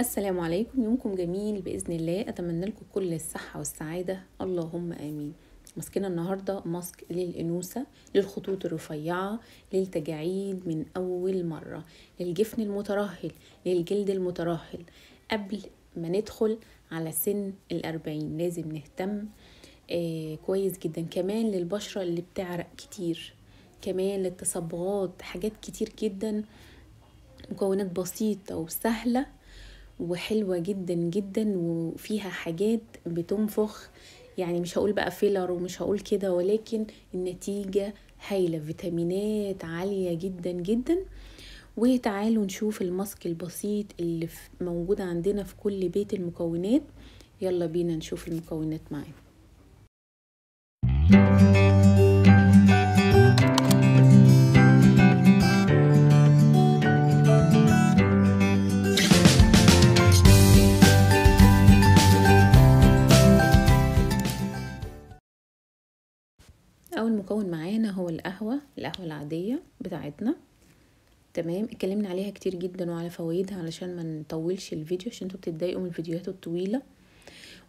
السلام عليكم يومكم جميل باذن الله اتمنى لكم كل الصحه والسعاده اللهم امين مسكنا النهارده ماسك للانوثه للخطوط الرفيعه للتجاعيد من اول مره للجفن المترهل للجلد المترهل قبل ما ندخل على سن الأربعين لازم نهتم آه كويس جدا كمان للبشرة اللي بتعرق كتير كمان للتصبغات حاجات كتير جدا مكونات بسيطة وسهلة وحلوة جدا جدا وفيها حاجات بتنفخ يعني مش هقول بقى فيلر ومش هقول كده ولكن النتيجة هايلة فيتامينات عالية جدا جدا وتعالوا نشوف الماسك البسيط اللي موجود عندنا في كل بيت المكونات يلا بينا نشوف المكونات you. اول مكون معانا هو القهوه القهوه العاديه بتاعتنا تمام اتكلمنا عليها كتير جدا وعلى فوائدها علشان ما نطولش الفيديو عشان انتوا بتتضايقوا من الفيديوهات الطويله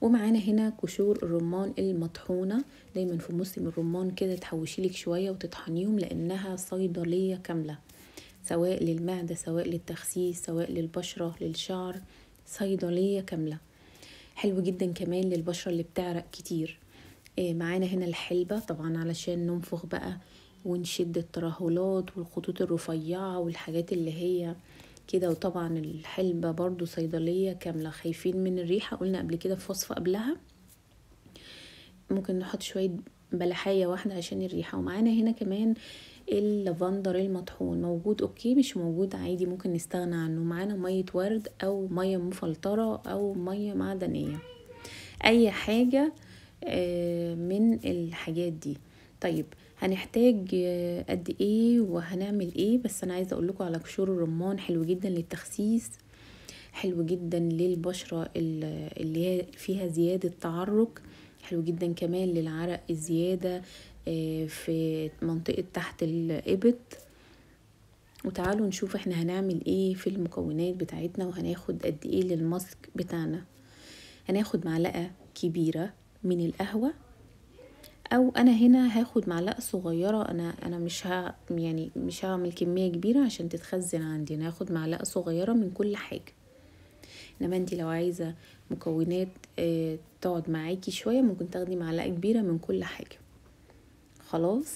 ومعانا هنا كشور الرمان المطحونه دايما في موسم الرمان كده تحوشي لك شويه وتطحنيهم لانها صيدليه كامله سواء للمعده سواء للتخسيس سواء للبشره للشعر صيدليه كامله حلو جدا كمان للبشره اللي بتعرق كتير إيه، معانا هنا الحلبة طبعا علشان ننفخ بقى ونشد الترهلات والخطوط الرفيعة والحاجات اللي هي كده وطبعا الحلبة برضو صيدلية كاملة خايفين من الريحة قلنا قبل كده في وصفة قبلها ممكن نحط شوية بلحية واحدة عشان الريحة ومعانا هنا كمان اللافندر المطحون موجود اوكي مش موجود عادي ممكن نستغنى عنه معانا مية ورد او مية مفلترة او مية معدنية اي حاجة من الحاجات دي طيب هنحتاج قد ايه وهنعمل ايه بس انا عايزه اقول لكم على قشور الرمان حلو جدا للتخسيس حلو جدا للبشره اللي فيها زياده تعرق حلو جدا كمان للعرق الزياده آه، في منطقه تحت الابط وتعالوا نشوف احنا هنعمل ايه في المكونات بتاعتنا وهناخد قد ايه للماسك بتاعنا هناخد معلقه كبيره من القهوة او انا هنا هاخد معلقه صغيره انا انا مش ها يعني مش هعمل كميه كبيره عشان تتخزن عندي انا هاخد معلقه صغيره من كل حاجه انما انت لو عايزه مكونات آه، تقعد معاكي شويه ممكن تاخدي معلقه كبيره من كل حاجه خلاص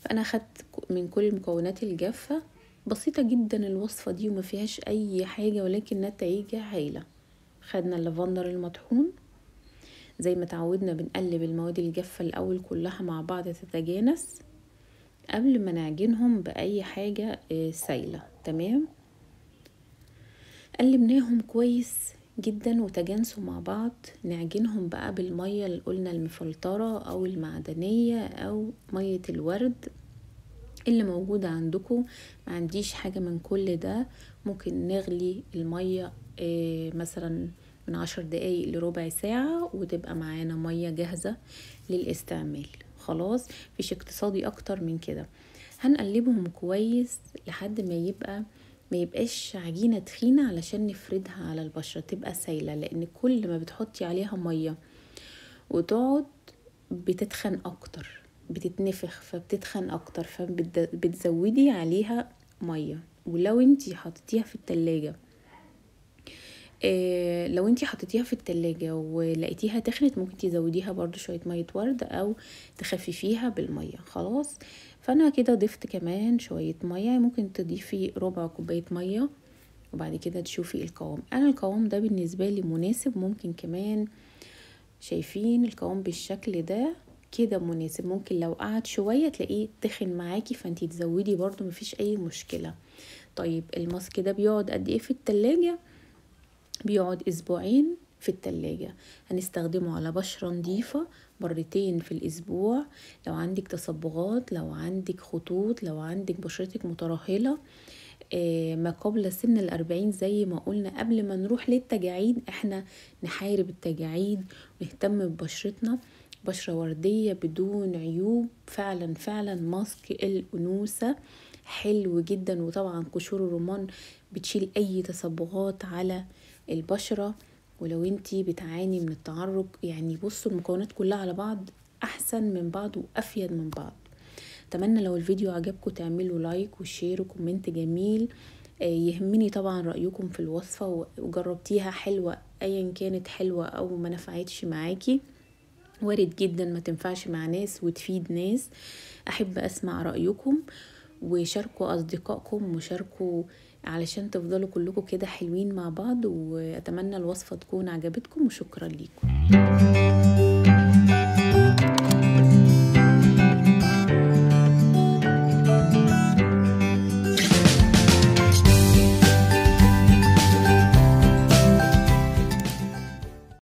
فانا خدت من كل المكونات الجافه بسيطه جدا الوصفه دي وما فيهاش اي حاجه ولكن نتائجها هايله خدنا اللافندر المطحون زي ما تعودنا بنقلب المواد الجافة الأول كلها مع بعض تتجانس قبل ما نعجنهم بأي حاجة آه، سايلة تمام قلبناهم كويس جدا وتجانسوا مع بعض نعجنهم بقى بالمية اللي قلنا المفلترة أو المعدنية أو مية الورد اللي موجودة عندكم ما عنديش حاجة من كل ده ممكن نغلي المية آه، مثلا من عشر دقايق لربع ساعة وتبقى معانا مية جاهزة للاستعمال خلاص مفيش اقتصادي اكتر من كده هنقلبهم كويس لحد ما يبقى ما يبقاش عجينة تخينة علشان نفردها على البشرة تبقى سايلة لان كل ما بتحطي عليها مية وتقعد بتتخن اكتر بتتنفخ فبتتخن اكتر فبتزودي عليها مية ولو انتي حطيتيها في التلاجة آه، لو انتي حطيتيها في التلاجة ولقيتيها تخنت ممكن تزوديها برضو شوية مية ورد او تخففيها بالمية خلاص فانا كده ضفت كمان شوية مية ممكن تضيفي ربع كوباية مية وبعد كده تشوفي القوام انا القوام ده بالنسبة لي مناسب ممكن كمان شايفين القوام بالشكل ده كده مناسب ممكن لو قعد شوية تلاقيه تخن معاكي فانتي تزودي برضو مفيش اي مشكلة طيب الماسك ده بيقعد قد ايه في التلاجة بيقعد أسبوعين في التلاجة هنستخدمه على بشرة نضيفة مرتين في الأسبوع لو عندك تصبغات لو عندك خطوط لو عندك بشرتك مترهلة آه، ما قبل سن الأربعين زي ما قلنا قبل ما نروح للتجاعيد احنا نحارب التجاعيد ونهتم ببشرتنا بشرة وردية بدون عيوب فعلا فعلا ماسك الأنوثة حلو جدا وطبعا قشور الرمان بتشيل أي تصبغات على البشرة ولو انتي بتعاني من التعرق يعني بصوا المكونات كلها على بعض احسن من بعض وافيد من بعض اتمنى لو الفيديو عجبكم تعملوا لايك وشير وكومنت جميل آه، يهمني طبعا رايكم في الوصفه وجربتيها حلوه ايا كانت حلوه او ما نفعتش معاكي وارد جدا ما تنفعش مع ناس وتفيد ناس احب اسمع رايكم وشاركوا اصدقائكم وشاركوا علشان تفضلوا كلكم كده حلوين مع بعض واتمنى الوصفه تكون عجبتكم وشكرا ليكم